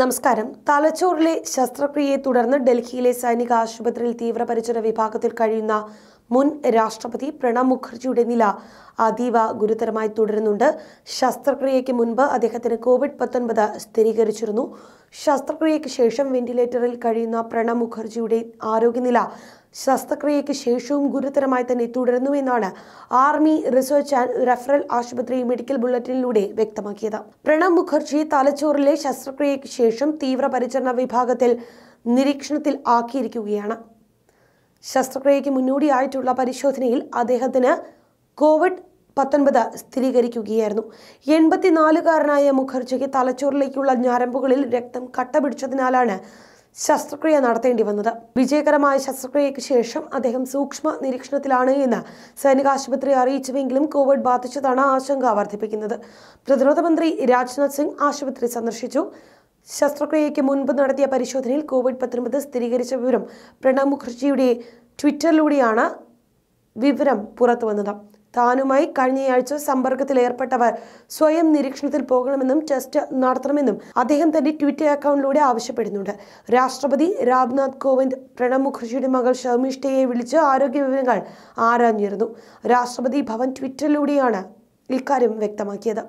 നമസ്കാരം തലച്ചോറിലെ ശസ്ത്രക്രിയയെ തുടർന്ന് ഡൽഹിയിലെ സൈനിക ആശുപത്രിയിൽ തീവ്രപരിചരണ വിഭാഗത്തിൽ കഴിയുന്ന മുൻ രാഷ്ട്രപതി പ്രണബ് മുഖർജിയുടെ നില അതീവ ഗുരുതരമായി തുടരുന്നുണ്ട് ശസ്ത്രക്രിയയ്ക്ക് മുൻപ് അദ്ദേഹത്തിന് കോവിഡ് പത്തൊൻപത് സ്ഥിരീകരിച്ചിരുന്നു ശസ്ത്രക്രിയയ്ക്ക് ശേഷം വെന്റിലേറ്ററിൽ കഴിയുന്ന പ്രണബ് മുഖർജിയുടെ ആരോഗ്യനില ശസ്ത്രക്രിയയ്ക്ക് ശേഷവും ഗുരുതരമായി തന്നെ തുടരുന്നുവെന്നാണ് ആർമി റിസർച്ച് ആൻഡ് റെഫറൽ ആശുപത്രി മെഡിക്കൽ ബുള്ളറ്റിനിലൂടെ വ്യക്തമാക്കിയത് പ്രണബ് മുഖർജി തലച്ചോറിലെ ശസ്ത്രക്രിയയ്ക്ക് ശേഷം തീവ്രപരിചരണ വിഭാഗത്തിൽ നിരീക്ഷണത്തിൽ ആക്കിയിരിക്കുകയാണ് ശസ്ത്രക്രിയയ്ക്ക് മുന്നോടിയായിട്ടുള്ള പരിശോധനയിൽ അദ്ദേഹത്തിന് കോവിഡ് പത്തൊൻപത് സ്ഥിരീകരിക്കുകയായിരുന്നു എൺപത്തിനാലുകാരനായ മുഖർജിക്ക് തലച്ചോറിലേക്കുള്ള ഞരമ്പുകളിൽ രക്തം കട്ട പിടിച്ചതിനാലാണ് ശസ്ത്രക്രിയ നടത്തേണ്ടി വന്നത് വിജയകരമായ ശസ്ത്രക്രിയയ്ക്ക് ശേഷം അദ്ദേഹം സൂക്ഷ്മ നിരീക്ഷണത്തിലാണ് എന്ന് സൈനിക ആശുപത്രി അറിയിച്ചുവെങ്കിലും കോവിഡ് ബാധിച്ചതാണ് ആശങ്ക വർദ്ധിപ്പിക്കുന്നത് പ്രതിരോധ മന്ത്രി രാജ്നാഥ് സിംഗ് ആശുപത്രി സന്ദർശിച്ചു ശസ്ത്രക്രിയയ്ക്ക് മുൻപ് നടത്തിയ പരിശോധനയിൽ കോവിഡ് പത്തൊൻപത് സ്ഥിരീകരിച്ച വിവരം പ്രണബ് മുഖർജിയുടെ ട്വിറ്ററിലൂടെയാണ് വിവരം പുറത്തു വന്നത് താനുമായി കഴിഞ്ഞയാഴ്ച സമ്പർക്കത്തിൽ ഏർപ്പെട്ടവർ സ്വയം നിരീക്ഷണത്തിൽ പോകണമെന്നും ടെസ്റ്റ് നടത്തണമെന്നും അദ്ദേഹം തന്റെ ട്വിറ്റർ അക്കൗണ്ടിലൂടെ ആവശ്യപ്പെടുന്നുണ്ട് രാഷ്ട്രപതി രാംനാഥ് കോവിന്ദ് പ്രണബ് മുഖർജിയുടെ മകൾ ഷർമിഷ്ഠയെ വിളിച്ച് ആരോഗ്യ വിവരങ്ങൾ ആരാഞ്ഞിരുന്നു രാഷ്ട്രപതി ഭവൻ ട്വിറ്ററിലൂടെയാണ് ഇക്കാര്യം വ്യക്തമാക്കിയത്